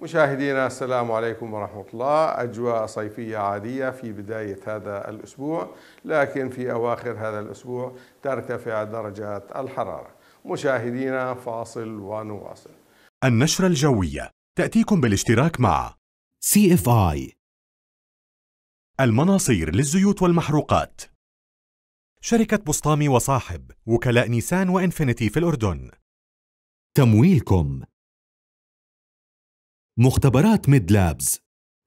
مشاهدينا السلام عليكم ورحمة الله أجواء صيفية عادية في بداية هذا الأسبوع لكن في أواخر هذا الأسبوع ترتفع درجات الحرارة مشاهدينا فاصل ونواصل النشرة الجوية تأتيكم بالاشتراك مع سي اف اي المناصير للزيوت والمحروقات شركة بسطامي وصاحب وكلاء نيسان وإنفينيتي في الأردن تمويلكم مختبرات ميد لابز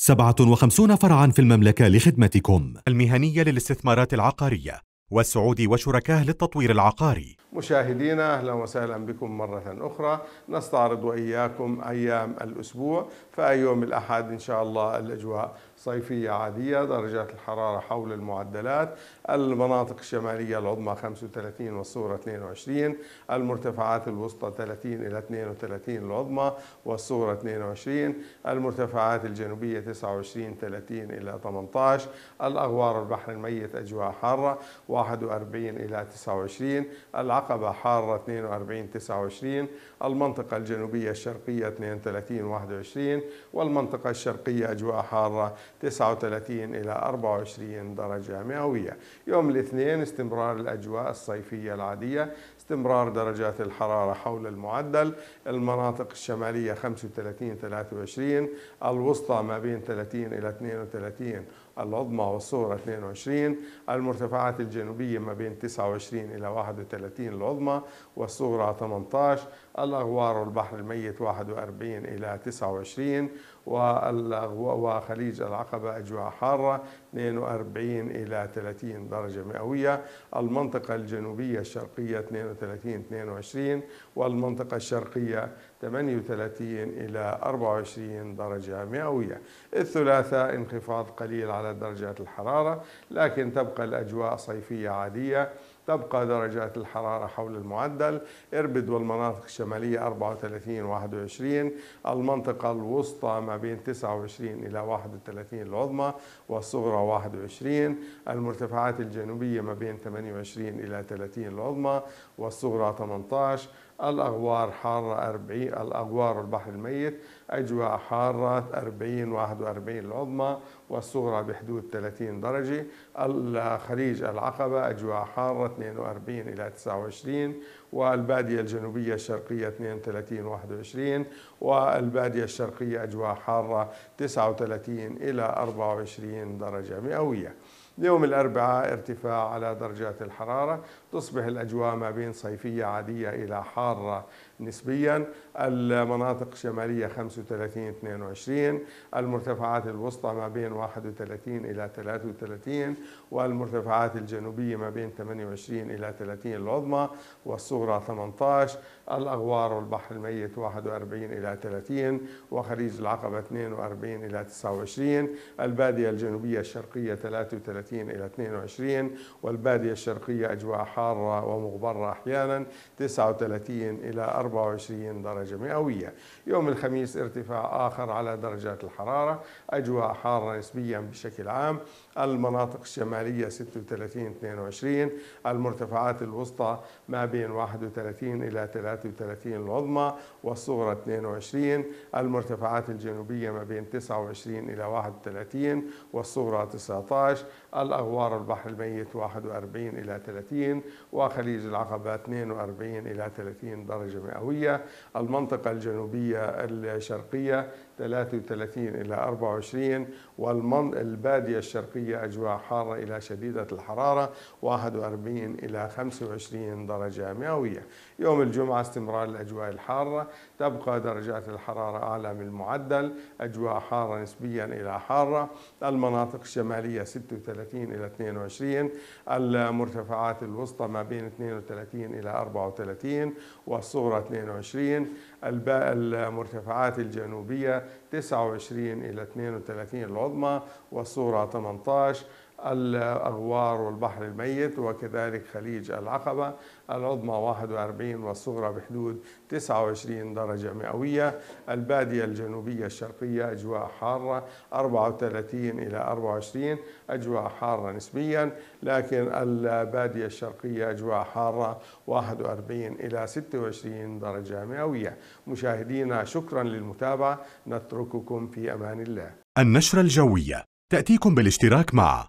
57 فرعا في المملكة لخدمتكم المهنية للاستثمارات العقارية والسعودي وشركاه للتطوير العقاري مشاهدينا أهلا وسهلا بكم مرة أخرى نستعرض وإياكم أيام الأسبوع فأي يوم الأحد إن شاء الله الأجواء صيفية عادية درجات الحرارة حول المعدلات المناطق الشمالية العظمى 35 والصورة 22 المرتفعات الوسطى 30 إلى 32 العظمى والصورة 22 المرتفعات الجنوبية 29 30 إلى 18 الأغوار البحر الميت أجواء حارة 41 إلى 29 العقبة حارة 42 29 المنطقة الجنوبية الشرقية 32 21 والمنطقة الشرقية أجواء حارة 39 إلى 24 درجة مئوية يوم الاثنين استمرار الأجواء الصيفية العادية استمرار درجات الحرارة حول المعدل المناطق الشمالية 35 23 الوسطى ما بين 30 إلى 32 العظمى والصغرى 22 المرتفعات الجنوبية ما بين 29 إلى 31 العظمى والصغرى 18 الأغوار والبحر الميت 41 إلى 29 وخليج العقبة أجواء حارة 42 إلى 30 درجة مئوية المنطقة الجنوبية الشرقية 32 22 والمنطقة الشرقية 38 إلى 24 درجة مئوية الثلاثاء انخفاض قليل على درجات الحرارة لكن تبقى الأجواء صيفية عادية تبقى درجات الحرارة حول المعدل إربد والمناطق الشمالية 34 21 المنطقة الوسطى ما بين 29 إلى 31 العظمى والصغرى 21 المرتفعات الجنوبية ما بين 28 إلى 30 العظمى والصغرى 18 الأغوار حارة 40 الأغوار والبحر الميت أجواء حارة 40 41 العظمى والصغرى بحدود 30 درجة الخليج العقبة أجواء حارة 42 إلى 29 والبادية الجنوبية الشرقية 32 21 والبادية الشرقية أجواء حارة 39 إلى 24 درجة مئوية يوم الأربعاء ارتفاع على درجات الحرارة تصبح الأجواء ما بين صيفية عادية إلى حارة نسبيا المناطق الشمالية 35 22 المرتفعات الوسطى ما بين 31 إلى 33 والمرتفعات الجنوبية ما بين 28 إلى 30 العظمى والصغرى 18 الأغوار والبحر الميت 41 إلى 30 وخليج العقبة 42 إلى 29 البادية الجنوبية الشرقية 33 30 إلى 22 والبادية الشرقية أجواء حارة ومغبرة أحيانا 39 إلى 24 درجة مئوية يوم الخميس ارتفاع آخر على درجات الحرارة أجواء حارة نسبيا بشكل عام المناطق الشمالية 36 22 المرتفعات الوسطى ما بين 31 إلى 33 العظمى والصغرى 22 المرتفعات الجنوبية ما بين 29 إلى 31 والصغرى 19 الأغوار البحر الميت 41 إلى 30 وخليج العقبة 42 إلى 30 درجة مئوية المنطقة الجنوبية الشرقية 33 إلى 24 والبادية الشرقية أجواء حارة إلى شديدة الحرارة 41 إلى 25 درجة مئوية يوم الجمعة استمرار الأجواء الحارة تبقى درجات الحرارة أعلى من المعدل أجواء حارة نسبيا إلى حارة المناطق الشمالية 36 30 إلى 22 المرتفعات الوسطى ما بين 32 إلى 34 والصغرى 22 المرتفعات الجنوبية 29 إلى 32 العظمى والصغرى 18 الأغوار والبحر الميت وكذلك خليج العقبة العظمى 41 والصغرى بحدود 29 درجة مئوية البادية الجنوبية الشرقية أجواء حارة 34 إلى 24 أجواء حارة نسبيا لكن البادية الشرقية أجواء حارة 41 إلى 26 درجة مئوية مشاهدينا شكرا للمتابعة نترككم في أمان الله النشرة الجوية تأتيكم بالاشتراك مع